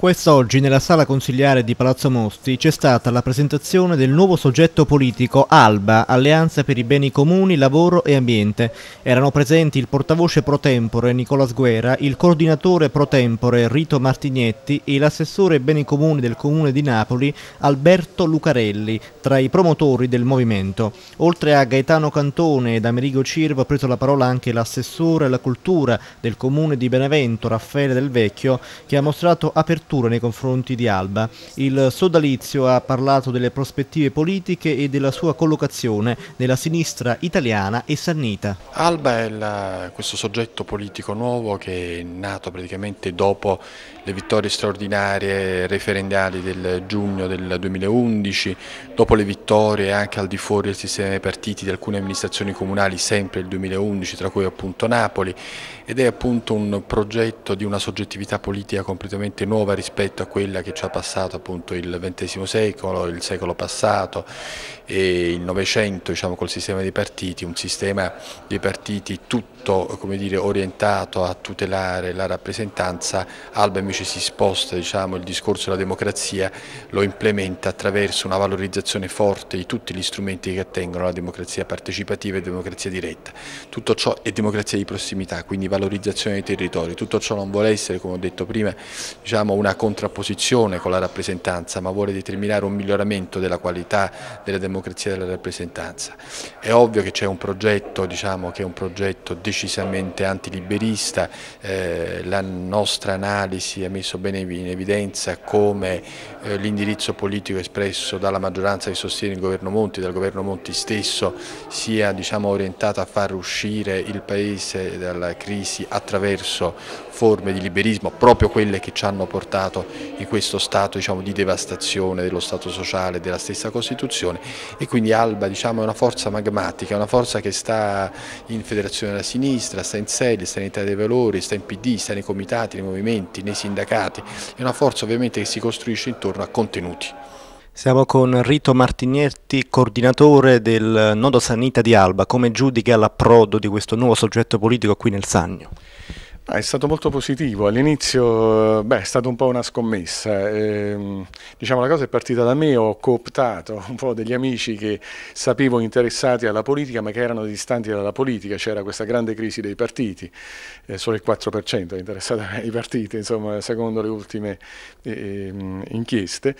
Quest'oggi nella sala consigliare di Palazzo Mosti c'è stata la presentazione del nuovo soggetto politico ALBA, Alleanza per i Beni Comuni, Lavoro e Ambiente. Erano presenti il portavoce pro tempore Nicola Sguera, il coordinatore pro tempore Rito Martignetti e l'assessore Beni Comuni del Comune di Napoli Alberto Lucarelli, tra i promotori del movimento. Oltre a Gaetano Cantone ed Amerigo Cirvo ha preso la parola anche l'assessore alla cultura del Comune di Benevento Raffaele Del Vecchio che ha mostrato apertura cattura nei confronti di Alba. Il sodalizio ha parlato delle prospettive politiche e della sua collocazione nella sinistra italiana e sannita. Alba è la, questo soggetto politico nuovo che è nato praticamente dopo le vittorie straordinarie referendali del giugno del 2011, dopo le vittorie anche al di fuori del sistema dei partiti di alcune amministrazioni comunali sempre il 2011, tra cui appunto Napoli, ed è appunto un progetto di una soggettività politica completamente nuova rispetto a quella che ci ha passato appunto il XX secolo, il secolo passato e il Novecento diciamo, col sistema dei partiti, un sistema dei partiti tutto dire, orientato a tutelare la rappresentanza, Alba invece si sposta diciamo, il discorso della democrazia, lo implementa attraverso una valorizzazione forte di tutti gli strumenti che attengono la democrazia partecipativa e democrazia diretta. Tutto ciò è democrazia di prossimità, quindi valorizzazione dei territori, tutto ciò non vuole essere, come ho detto prima, diciamo, una una contrapposizione con la rappresentanza, ma vuole determinare un miglioramento della qualità della democrazia e della rappresentanza. È ovvio che c'è un progetto diciamo, che è un progetto decisamente antiliberista, eh, la nostra analisi ha messo bene in evidenza come eh, l'indirizzo politico espresso dalla maggioranza che sostiene il governo Monti, dal governo Monti stesso, sia diciamo, orientato a far uscire il Paese dalla crisi attraverso forme di liberismo, proprio quelle che ci hanno portato portato in questo stato diciamo, di devastazione dello Stato sociale, della stessa Costituzione e quindi Alba diciamo, è una forza magmatica, una forza che sta in Federazione della Sinistra, sta in sede, sta in Italia dei Valori, sta in PD, sta nei comitati, nei movimenti, nei sindacati, è una forza ovviamente che si costruisce intorno a contenuti. Siamo con Rito Martignetti, coordinatore del Nodo Sanita di Alba. Come giudica l'approdo di questo nuovo soggetto politico qui nel Sannio? Ah, è stato molto positivo, all'inizio eh, è stata un po' una scommessa, ehm, diciamo la cosa è partita da me, ho cooptato un po' degli amici che sapevo interessati alla politica ma che erano distanti dalla politica, c'era questa grande crisi dei partiti, eh, solo il 4% è interessato ai partiti, insomma, secondo le ultime eh, inchieste.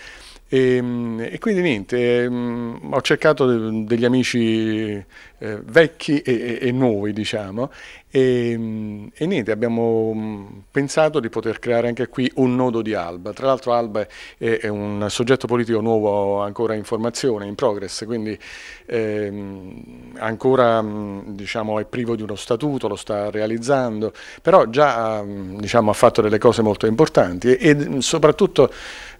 E, ehm, e, quindi niente, ehm, ho cercato degli amici eh, vecchi e, e, e nuovi, diciamo, ehm, e niente, abbiamo abbiamo mm, pensato di poter creare anche qui un nodo di Alba. Tra l'altro Alba è, un soggetto politico nuovo ancora in formazione, in progress, quindi ehm, ancora mm, diciamo, è privo di uno statuto, lo sta realizzando, però già mm, diciamo, ha fatto delle cose molto importanti e, e soprattutto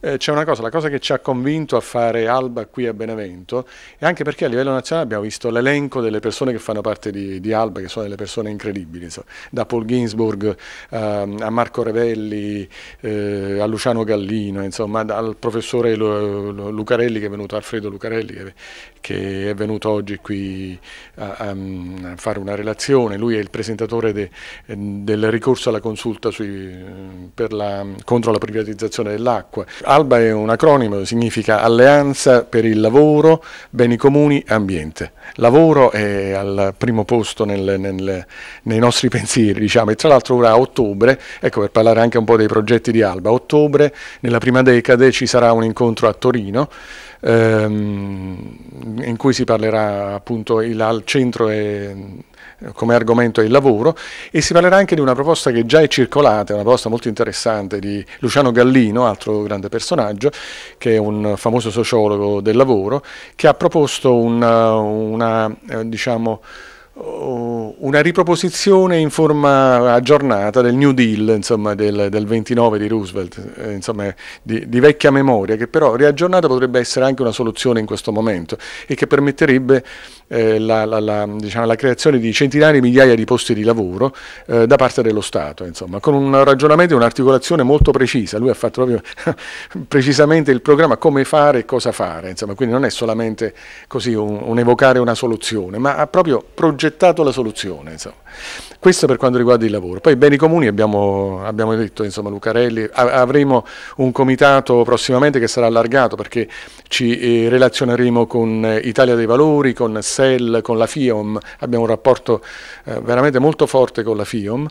eh, c'è una cosa, la cosa che ci ha convinto a fare Alba qui a Benevento è anche perché a livello nazionale abbiamo visto l'elenco delle persone che fanno parte di, di, Alba, che sono delle persone incredibili, insomma, da Paul Ginsburg ehm, a Marco Revelli, eh, a Luciano Gallino, insomma, al professore Lucarelli che è venuto, Alfredo Lucarelli che, che è venuto oggi qui a, a, mm, a, fare una relazione, lui è il presentatore de, del ricorso alla consulta sui, la, contro la privatizzazione dell'acqua. ALBA è un acronimo, significa Alleanza per il Lavoro, Beni Comuni, Ambiente. Lavoro è al primo posto nel, nel, nei nostri pensieri, diciamo, e tra l'altro ora a ottobre, ecco per parlare anche un po' dei progetti di ALBA, a ottobre nella prima decade ci sarà un incontro a Torino ehm, in cui si parlerà appunto il, al centro... È, eh, come argomento è il lavoro e si parlerà anche di una proposta che già è circolata, una proposta molto interessante di Luciano Gallino, altro grande personaggio, che è un famoso sociologo del lavoro, che ha proposto eh, una, una eh, diciamo, una riproposizione in forma aggiornata del New Deal insomma, del, del, 29 di Roosevelt, eh, insomma, di, di, vecchia memoria, che però riaggiornata potrebbe essere anche una soluzione in questo momento e che permetterebbe eh, la, la, la, diciamo, la, creazione di centinaia di migliaia di posti di lavoro eh, da parte dello Stato, insomma, con un ragionamento e un'articolazione molto precisa. Lui ha fatto proprio precisamente il programma come fare e cosa fare, quindi non è solamente così un, un evocare una soluzione, ma ha proprio progettato la soluzione soluzione. Insomma. Questo per quanto riguarda il lavoro. Poi i beni comuni abbiamo, abbiamo detto, insomma, Lucarelli, avremo un comitato prossimamente che sarà allargato perché ci eh, relazioneremo con eh, Italia dei Valori, con SEL, con la FIOM, abbiamo un rapporto eh, veramente molto forte con la FIOM.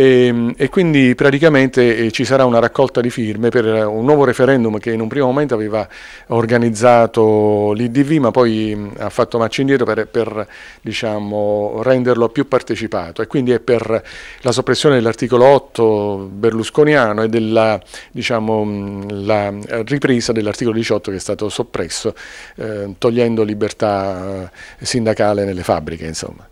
E, ehm, e, quindi praticamente eh, ci sarà una raccolta di firme per eh, un nuovo referendum che in un primo momento aveva organizzato l'IDV ma poi mm, ha fatto marcia indietro per, per diciamo, renderlo più partecipato e quindi è per la soppressione dell'articolo 8 berlusconiano e della diciamo, mm, ripresa dell'articolo 18 che è stato soppresso eh, togliendo libertà eh, sindacale nelle fabbriche. Insomma.